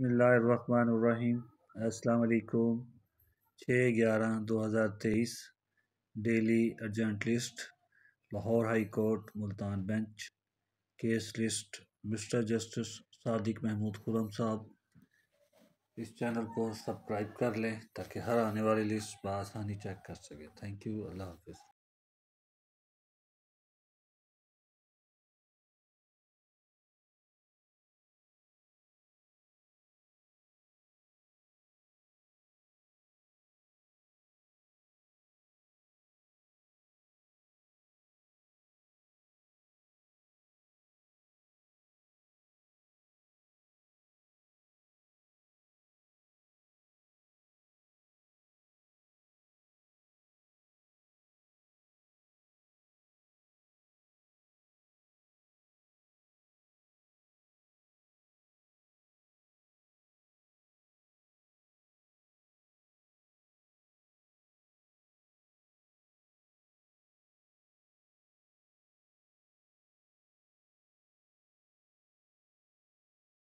बसमीम् अल्लाम छः ग्यारह दो हज़ार तेईस daily urgent list Lahore high court Multan bench case list mister justice Sadiq Mahmood Khurram साहब इस चैनल को सब्सक्राइब कर लें ताकि हर आने वाली लिस्ट बसानी चेक कर सकें थैंक यू अल्लाह हाफिज़